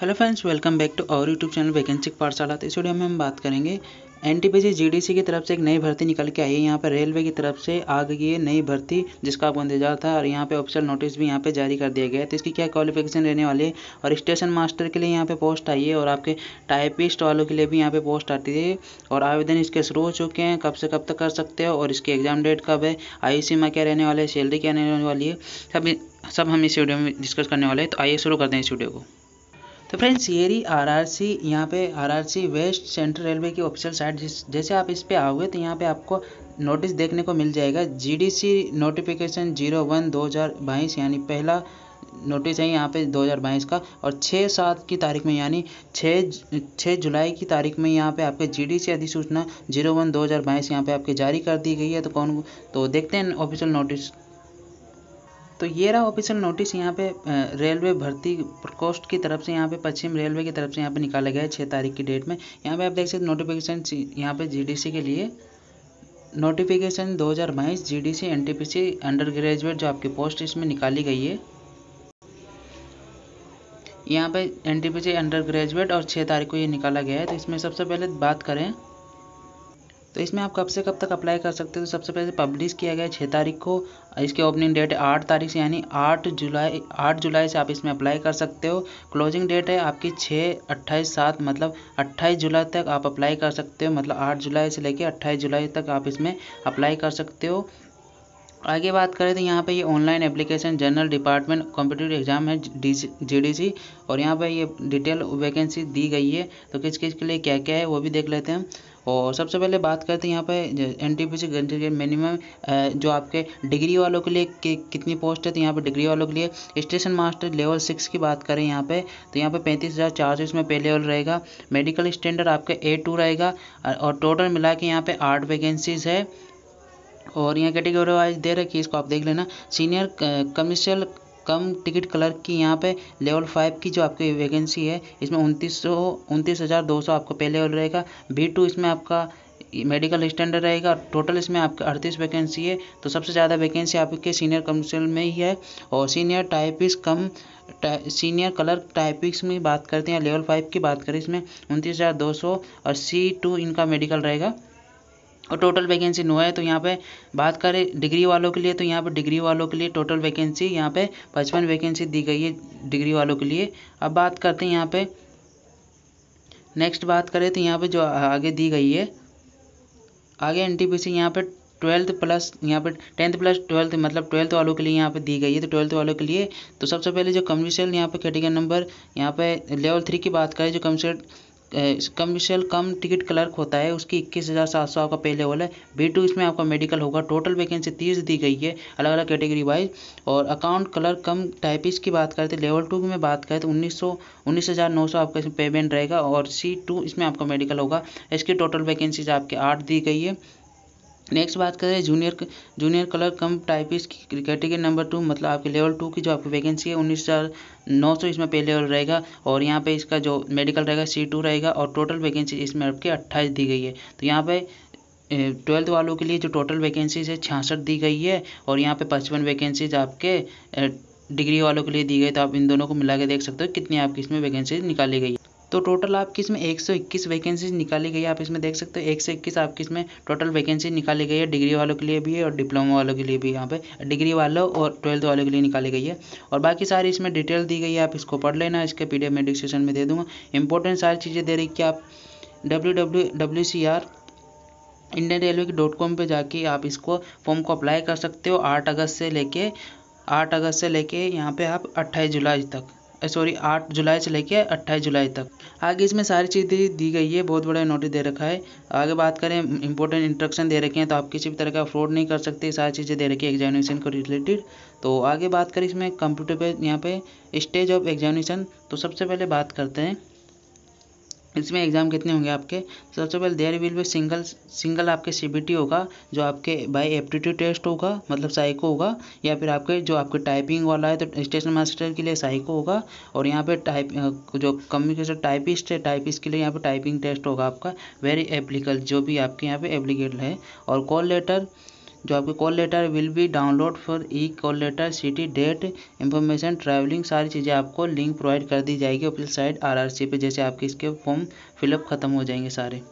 hello friends welcome back to our YouTube channel vacancy पाठशाला तो इस वीडियो में हम बात करेंगे एन जीडीसी की तरफ से एक नई भर्ती निकल के आई है यहाँ पर रेलवे की तरफ से आ गई है नई भर्ती जिसका आपको इंतजार था और यहाँ पे ऑफिशियल नोटिस भी यहाँ पे जारी कर दिया गया है तो इसकी क्या क्वालिफिकेशन रहने वाली है और स्टेशन मास्टर के लिए यहाँ पे पोस्ट आई है और आपके टाइपिस्ट वालों के लिए भी यहाँ पर पोस्ट आती है और आवेदन इसके शुरू हो चुके हैं कब से कब तक कर सकते हो और इसकी एग्जाम डेट कब है आयु सीमा क्या रहने वाली है सैलरी क्या रहने वाली है सब सब हम इस वीडियो में डिस्कस करने वाले हैं तो आइए शुरू करते हैं इस वीडियो को तो फ्रेंड्स ये रही आर आर सी यहाँ पे R R C West Central Railway की ऑफिशियल साइट जिस जैसे आप इस पर आओगे तो यहाँ पे आपको नोटिस देखने को मिल जाएगा G D C notification zero one दो हज़ार बाईस यानी पहला नोटिस है यहाँ पे बाईस का और छः सात की तारीख में यानी छः छः जुलाई की तारीख में यहाँ पे आपके जी डी सी अधिसूचना जीरो वन दो हज़ार बाईस यहाँ पे आपके जारी कर दी गई है तो कौन तो देखते हैं ऑफिशियल नोटिस तो ये रहा ऑफिशियल नोटिस यहाँ पे रेलवे भर्ती प्रकोष्ठ की तरफ से यहाँ पे पश्चिम रेलवे की तरफ से यहाँ पे निकाला गया है छः तारीख की डेट में यहाँ पे आप देख सकते नोटिफिकेशन यहाँ पे जीडीसी के लिए नोटिफिकेशन दो हज़ार बाईस जी डी अंडर ग्रेजुएट जो आपकी पोस्ट इसमें निकाली गई है यहाँ पे एन अंडर ग्रेजुएट और छः तारीख को ये निकाला गया है तो इसमें सबसे पहले बात करें तो इसमें आप कब से कब तक अप्लाई कर सकते हो तो सबसे पहले पब्लिश किया गया छः तारीख को इसके ओपनिंग डेट है आठ तारीख से यानी आठ जुलाई आठ जुलाई से आप इसमें अप्लाई कर सकते हो क्लोजिंग डेट है आपकी छः अट्ठाईस सात मतलब अट्ठाईस जुलाई तक आप अप्लाई कर सकते हो मतलब आठ जुलाई से लेकर अट्ठाईस जुलाई तक आप इसमें अप्लाई कर सकते हो आगे बात करें तो यहाँ पे ये online application general department competitive exam है जीडीसी और यहाँ पे ये डिटेल वैकेंसी दी गई है तो किस किस के लिए क्या क्या है वो भी देख लेते हैं और सबसे पहले बात करते हैं यहाँ पे N T P C minimum जो आपके डिग्री वालों के लिए कि, कितनी पोस्ट है तो यहाँ पर डिग्री वालों के लिए स्टेशन मास्टर लेवल सिक्स की बात करें यहाँ पे तो यहाँ पे पैंतीस हज़ार चार सौ इसमें पे लेवल रहेगा मेडिकल स्टैंडर्ड आपका ए टू रहेगा और टोटल मिला के यहाँ पर आठ वैकेंसीज है और यहाँ कैटेगरी वाइज दे रखी है इसको आप देख लेना senior commercial cum ticket clerk की यहाँ पे लेवल फाइव की जो आपकी वैकेंसी है इसमें उनतीस सौ उनतीस हज़ार दो सौ आपका पे लेवल रहेगा बी टू इसमें आपका मेडिकल स्टैंडर्ड रहेगा टोटल इसमें आपके अड़तीस वैकेंसी है तो सबसे ज़्यादा वैकेंसी आपके सीनियर कमर्शियल में ही है और सीनियर टाइपिक्स कम टा, सीनियर कलर टाइपिक्स में बात करते हैं लेवल फाइव की बात करें इसमें उनतीस हज़ार दो सौ और सी टू इनका मेडिकल रहेगा और टोटल वैकेंसी नो है तो यहाँ पे बात करें डिग्री वालों के लिए तो यहाँ पे डिग्री वालों के लिए टोटल वैकेंसी यहाँ पे पचपन वैकेंसी दी गई है डिग्री वालों के लिए अब बात करते हैं यहाँ पे नेक्स्ट बात करें तो यहाँ पे जो आगे दी गई है आगे एन टी पी सी यहाँ पर ट्वेल्थ प्लस यहाँ पे टेंथ प्लस ट्वेल्थ मतलब ट्वेल्थ वालों के लिए यहाँ पे दी गई है तो ट्वेल्थ वालों के लिए तो सबसे पहले जो कमर्शियल यहाँ पे कैटेगरी नंबर यहाँ पे लेवल थ्री की बात करें जो commercial cum cell cum ticket clerk होता है उसकी इक्कीस हज़ार सात सौ आपका पे लेवल है बी टू इसमें आपका मेडिकल होगा टोटल वैकेंसी तीस दी गई है अलग अलग कैटेगरी वाइज और अकाउंट क्लर्क कम टाइपिस की बात करते तो लेवल टू में बात करें तो उन्नीस सौ उन्नीस हज़ार नौ सौ आपका इसमें पेमेंट रहेगा और सी टू इसमें आपका मेडिकल होगा इसकी टोटल वैकेंसीज आपकी आठ दी गई है नेक्स्ट बात करें junior junior clerk cum typist की कैटेगरी नंबर टू मतलब आपके लेवल टू की जो आपकी वैकेंसी है उन्नीस हज़ार नौ सौ इसमें पे लेवल रहेगा और यहाँ पे इसका जो मेडिकल रहेगा सी टू रहेगा और टोटल वैकेंसी इसमें आपके अट्ठाईस दी गई है तो यहाँ पे ट्वेल्थ वालों के लिए जो टोटल वैकेंसीज है छियासठ दी गई है और यहाँ पर पचपन वैकेंसीज आपके डिग्री वालों के लिए दी गई तो आप इन दोनों को मिला के देख सकते हो कितनी आपकी इसमें वैकेंसी निकाली गई है तो टोटल आपकी इसमें एक सौ इक्कीस वैकेंसी निकाली गई है आप इसमें देख सकते हो एक सौ इक्कीस आपकी इसमें टोटल वैकेंसी निकाली गई है डिग्री वालों के लिए भी है और डिप्लोमा वालों के लिए भी यहाँ पे डिग्री वालों और ट्वेल्थ वालों के लिए निकाली गई है और बाकी सारी इसमें डिटेल दी गई है आप इसको पढ़ लेना इसके पी में डिस्क्रिप्शन में दे दूँगा इंपॉर्टेंट सारी चीज़ें दे रही कि आप W W W C R Indian railway की डॉट कॉम पर जाके आप इसको फॉर्म को अप्लाई कर सकते हो आठ अगस्त से लेके आठ अगस्त से लेके यहाँ पे आप अट्ठाईस जुलाई तक सॉरी आठ जुलाई से लेकर अट्ठाईस जुलाई तक आगे इसमें सारी चीज़ें दी गई है बहुत बड़ा नोटिस दे रखा है आगे बात करें इंपॉर्टेंट इंस्ट्रक्शन दे रखे हैं तो आप किसी भी तरह का फ्रॉड नहीं कर सकते सारी चीज़ें दे रखी है एग्जामिनेशन को रिलेटेड तो आगे बात करें इसमें कंप्यूटर पर यहाँ पर स्टेज ऑफ एग्जामिनेशन तो सबसे पहले बात करते हैं इसमें एग्ज़ाम कितने होंगे आपके सबसे पहले there will be single single आपके सी होगा जो आपके बाय एप्टीट्यूड टेस्ट होगा मतलब साइको होगा या फिर आपके जो आपके टाइपिंग वाला है तो स्टेशन मास्टर के लिए साइको होगा और यहाँ पे टाइप जो कम्युनिकेशन टाइपिस्ट है टाइपिस्ट के लिए यहाँ पे टाइपिंग टेस्ट होगा आपका वेरी एप्लीकल जो भी आपके यहाँ पे एप्लीकेट है और कॉल लेटर जो आपके call letter will be download for E call letter city date information travelling सारी चीज़ें आपको लिंक प्रोवाइड कर दी जाएगी आर साइट आरआरसी पे जैसे आपके इसके फॉर्म फिलअप ख़त्म हो जाएंगे सारे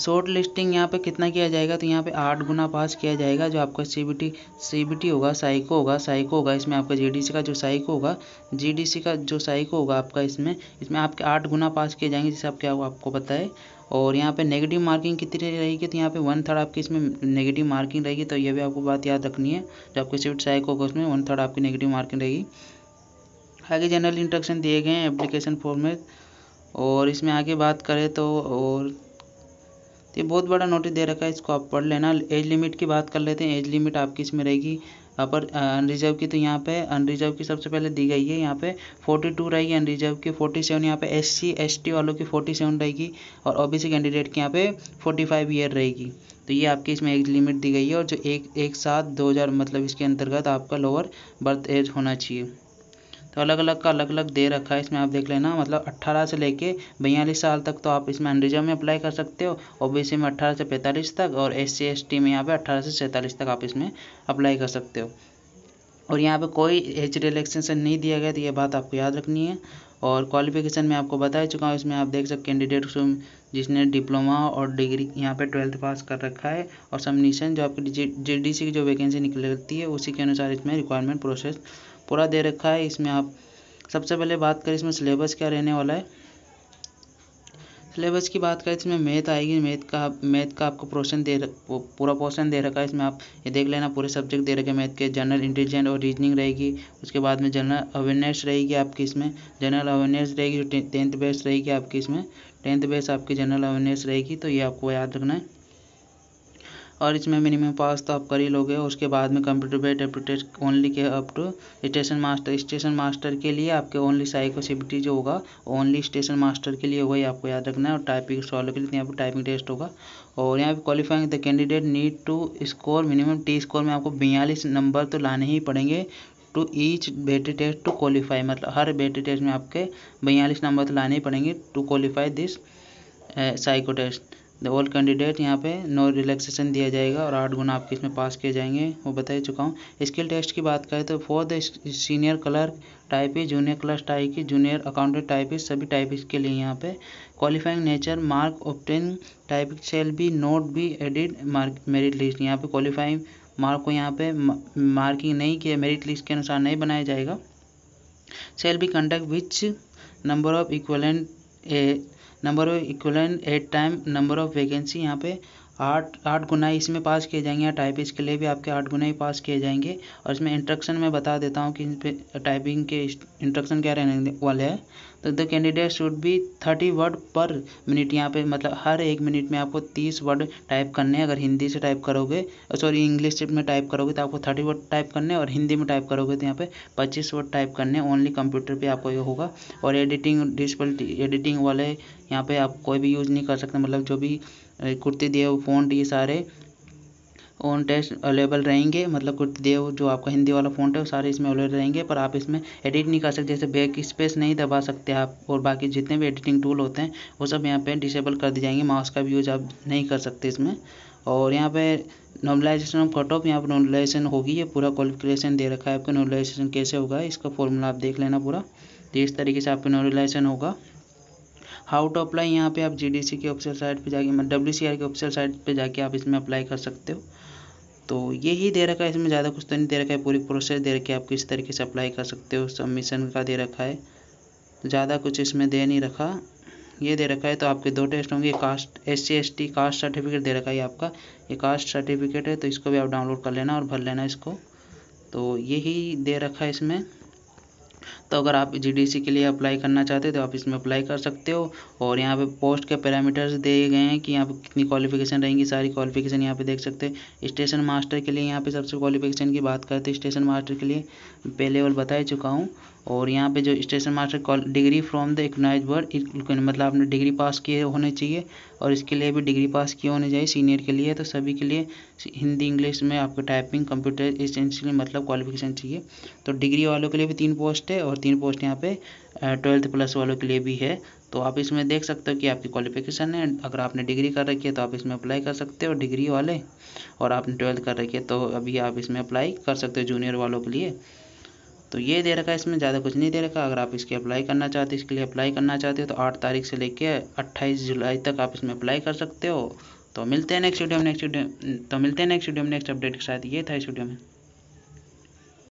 शॉर्ट लिस्टिंग यहाँ पे कितना किया जाएगा तो यहाँ पे आठ गुना पास किया जाएगा जो आपका सीबीटी सीबीटी होगा साइको होगा साइको होगा इसमें आपका जीडीसी का जो साइको होगा जीडीसी का जो साइको होगा आपका इसमें इसमें आपके आठ गुना पास किए जाएंगे जैसे आपके आपको पता है और यहाँ पे नेगेटिव मार्किंग कितनी रहेगी तो यहाँ पे वन थर्ड आपकी इसमें नेगेटिव मार्किंग रहेगी तो ये भी आपको बात याद रखनी है जो आपके स्विफ्ट साइक होगा उसमें वन थर्ड आपकी नेगेटिव मार्किंग रहेगी आगे जनरल इंट्रक्शन दिए गए हैं एप्लीकेशन फॉर्म में और इसमें आगे बात करें तो और ये बहुत बड़ा नोटिस दे रखा है इसको आप पढ़ लेना एज लिमिट की बात कर लेते हैं एज लिमिट आपकी इसमें रहेगी पर अनरिजर्व की तो यहाँ पे अनरिजर्व की सबसे पहले दी गई है यहाँ पे 42 रहेगी अनरिजर्व की 47 सेवन यहाँ पे एस सी एस वालों की 47 रहेगी और ओबीसी कैंडिडेट की यहाँ पे 45 ईयर रहेगी तो ये आपकी इसमें एज लिमिट दी गई है और जो एक एक सात दो हज़ार मतलब इसके अंतर्गत आपका लोअर बर्थ एज होना चाहिए तो अलग अलग का अलग अलग दे रखा है इसमें आप देख लेना मतलब 18 से लेके बयालीस साल तक तो आप इसमें अनरिजर्व में अप्लाई कर सकते हो ओबीसी में 18 से 45 तक और एस सी में यहाँ पे 18 से सैंतालीस तक आप इसमें अप्लाई कर सकते हो और यहाँ पे कोई एज रिलेक्सेशन नहीं दिया गया तो ये बात आपको याद रखनी है और क्वालिफिकेशन मैं आपको बता चुका हूँ इसमें आप देख सकते कैंडिडेट जिसने डिप्लोमा और डिग्री यहाँ पे ट्वेल्थ पास कर रखा है और सबमिशन जो आपकी जे डी की जो वैकेंसी निकलती है उसी के अनुसार इसमें रिक्वायरमेंट प्रोसेस पूरा दे रखा है इसमें आप सबसे पहले बात करें इसमें सिलेबस क्या रहने वाला है सिलेबस की बात करें इसमें मैथ आएगी मैथ का मैथ का आपको पोर्शन दे पूरा पोर्शन दे रखा है इसमें आप ये देख लेना पूरे सब्जेक्ट दे रखे मैथ के जनरल इंटेलिजेंट और रीजनिंग रहेगी उसके बाद में जनरल अवेयरनेस रहेगी आपकी इसमें जनरल अवेयरनेस रहेगी जो टेंथ बेस रहेगी आपकी इसमें टेंथ बेस आपकी जनरल अवेयरनेस रहेगी तो ये आपको याद रखना है और इसमें मिनिमम पास तो आप कर ही लोगे उसके बाद में कंप्यूटर बेट डेप्यूटेड ओनली के up to station master station master के लिए आपके ओनली साइको सिबिटी जो होगा ओनली स्टेशन मास्टर के लिए वही आपको याद रखना है और टाइपिंग सॉल्व के लिए यहाँ पर टाइपिंग टेस्ट होगा और यहाँ पे qualifying the candidate need to score minimum T score में आपको बयालीस नंबर तो लाने ही पड़ेंगे to each battery test to qualify मतलब हर बेटी टेस्ट में आपके बयालीस नंबर तो लाने ही पड़ेंगे to qualify this psycho test the all candidate यहाँ पे नो रिलैक्सेशन दिया जाएगा और आठ गुना आपके इसमें पास किए जाएंगे वो बता ही चुका हूँ स्किल टेस्ट की बात करें तो फॉर द सीनियर क्लर्क ही जूनियर क्लर्क की जूनियर अकाउंटेंट ही सभी टाइपिस के लिए यहाँ पे qualifying nature mark obtained type shall be not be added mark merit list यहाँ पे क्वालिफाइंग मार्क को यहाँ पे मार्किंग नहीं किया मेरिट लिस्ट के अनुसार नहीं बनाया जाएगा shall be conduct which number of equivalent number of equivalent eight time number of vacancy यहाँ पे आठ आठ गुना इसमें पास किए जाएंगे या टाइप के लिए भी आपके आठ गुना ही पास किए जाएंगे और इसमें इंट्रक्शन में बता देता हूँ कि पे टाइपिंग के इंट्रक्शन क्या रहने वाले हैं तो the candidate should be thirty word per minute यहाँ पे मतलब हर एक मिनट में आपको तीस वर्ड टाइप करने हैं अगर हिंदी से टाइप करोगे सॉरी इंग्लिश में टाइप करोगे तो आपको थर्टी वर्ड टाइप करने और हिंदी में टाइप करोगे तो यहाँ पे पच्चीस वर्ड टाइप करने ओनली कंप्यूटर पर आपको ये होगा और एडिटिंग डिजिटल एडिटिंग वाले यहाँ पर आप कोई भी यूज़ नहीं कर सकते मतलब जो भी कुर्ती हुए फ़ॉन्ट ये सारे ऑन टेस्ट अवेलेबल रहेंगे मतलब कुर्ती देव जो आपका हिंदी वाला फ़ॉन्ट है वो सारे इसमें अवेलेबल रहेंगे पर आप इसमें एडिट नहीं कर सकते जैसे बैक स्पेस नहीं दबा सकते आप और बाकी जितने भी एडिटिंग टूल होते हैं वो सब यहाँ पे डिसेबल कर दिए जाएंगे माउस का भी यूज आप नहीं कर सकते इसमें और यहाँ पे नॉर्मलाइजेशन ऑफ कट ऑफ यहाँ पर नॉर्मलाइजेशन होगी ये पूरा क्वालिफिकेशन दे रखा है आपका नॉर्मलाइजेशन कैसे होगा इसका फॉर्मूला आप देख लेना पूरा तो इस तरीके से आपका नॉर्मलाइजेशन होगा हाउ टू अप्लाई यहाँ पे आप जी डी सी के ऑफिशियल साइट पे जाके मतलब आर के ऑफिशियल साइट पे जाके आप इसमें अप्लाई कर सकते हो तो यही दे रखा है इसमें ज़्यादा कुछ तो नहीं दे रखा है पूरी प्रोसेस दे रखी है आप किस तरीके से अप्लाई कर सकते हो सबमिशन का दे रखा है ज़्यादा कुछ इसमें दे नहीं रखा ये दे रखा है तो आपके दो टेस्ट होंगे caste S C S T caste certificate दे रखा है आपका ये कास्ट सर्टिफिकेट है तो इसको भी आप डाउनलोड कर लेना और भर लेना इसको तो यही दे रखा है इसमें तो अगर आप जीडीसी के लिए अप्लाई करना चाहते हो तो आप इसमें अप्लाई कर सकते हो और यहाँ पे पोस्ट के पैरामीटर्स दिए गए हैं कि यहाँ पे कितनी क्वालिफिकेशन रहेंगी सारी क्वालिफिकेशन यहाँ पे देख सकते हैं स्टेशन मास्टर के लिए यहाँ पे सबसे क्वालिफिकेशन की बात करते हैं स्टेशन मास्टर के लिए पे लेवल बता ही चुका हूँ और यहाँ पे जो station master degree from the recognised world मतलब आपने डिग्री पास किए होने चाहिए और इसके लिए भी डिग्री पास किए होने चाहिए सीनियर के लिए तो सभी के लिए हिंदी इंग्लिश में आपको टाइपिंग कंप्यूटर इसलिए मतलब क्वालिफिकेशन चाहिए तो डिग्री वालों के लिए भी तीन पोस्ट है और तीन पोस्ट यहाँ पे ट्वेल्थ प्लस वालों के लिए भी है तो आप इसमें देख सकते हो कि आपकी क्वालिफिकेशन है अगर आपने डिग्री कर रखी है तो आप इसमें अप्लाई कर सकते हो डिग्री वाले और आपने ट्वेल्थ कर रखी है तो अभी आप इसमें अप्लाई कर सकते हो जूनियर वालों के लिए तो ये दे रखा है इसमें ज़्यादा कुछ नहीं दे रखा अगर आप इसकी अप्लाई करना चाहते हो इसके लिए अप्लाई करना चाहते हो तो आठ तारीख से लेकर अट्ठाईस जुलाई तक आप इसमें अप्लाई कर सकते हो तो मिलते हैं नेक्स्ट वीडियो में नेक्स्ट वीडियो तो मिलते हैं नेक्स्ट वीडियो में नेक्स्ट अपडेट के साथ ये था इस वीडियो में